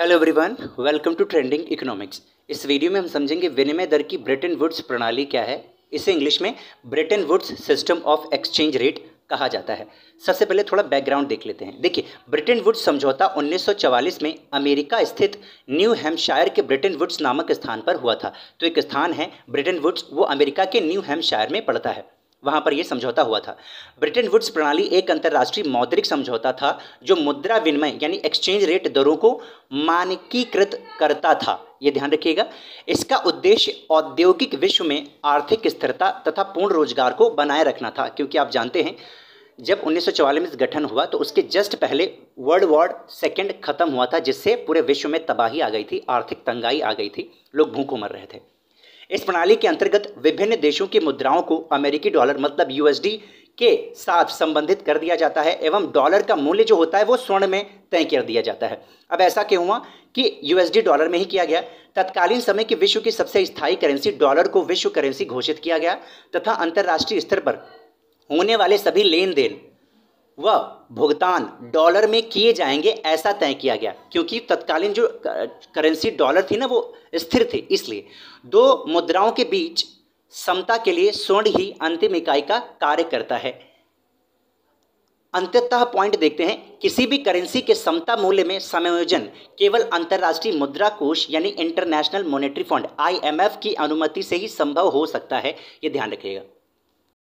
hello everyone welcome to trending economics इस video में हम समझेंगे विनिमय दर की ब्रिटेन वुड्स प्रणाली क्या है इसे इंग्लिश में Bretton Woods system of exchange rate कहा जाता है सबसे पहले थोड़ा बैकग्राउंड देख लेते हैं देखिए ब्रिटेन वुड्स समझौता 1944 में अमेरिका स्थित न्यू हेम्पशायर के ब्रिटेन वुड्स नामक स्थान पर हुआ था तो एक स्थान है ब्रिटेन वुड्स वो अमेरिका के न्यू हेम्पशायर में पड़ता है वहां पर यह समझौता हुआ था ब्रिटेन वुड्स प्रणाली एक अंतर्राष्ट्रीय मौद्रिक समझौता था जो मुद्रा विनिमय यानी एक्सचेंज रेट दरों को मानकीकृत करता था ये ध्यान रखिएगा इसका उद्देश्य औद्योगिक विश्व में आर्थिक स्थिरता तथा पूर्ण रोजगार को बनाए रखना था क्योंकि आप जानते हैं जब उन्नीस में गठन हुआ तो उसके जस्ट पहले वर्ल्ड वॉर सेकेंड खत्म हुआ था जिससे पूरे विश्व में तबाही आ गई थी आर्थिक तंगाई आ गई थी लोग भूखों मर रहे थे इस प्रणाली के अंतर्गत विभिन्न देशों की मुद्राओं को अमेरिकी डॉलर मतलब यूएसडी के साथ संबंधित कर दिया जाता है एवं डॉलर का मूल्य जो होता है वो स्वर्ण में तय कर दिया जाता है अब ऐसा क्यों हुआ कि यूएसडी डॉलर में ही किया गया तत्कालीन समय की विश्व की सबसे स्थायी करेंसी डॉलर को विश्व करेंसी घोषित किया गया तथा अंतर्राष्ट्रीय स्तर पर होने वाले सभी लेन देन व भुगतान डॉलर में किए जाएंगे ऐसा तय किया गया क्योंकि तत्कालीन जो करेंसी डॉलर थी ना वो स्थिर थी इसलिए दो मुद्राओं के बीच समता के लिए स्वर्ण ही अंतिम इकाई का कार्य करता है अंत्यतः पॉइंट देखते हैं किसी भी करेंसी के समता मूल्य में समायोजन केवल अंतर्राष्ट्रीय मुद्रा कोष यानी इंटरनेशनल मॉनेटरी फंड आईएमएफ की अनुमति से ही संभव हो सकता है ये ध्यान रखिएगा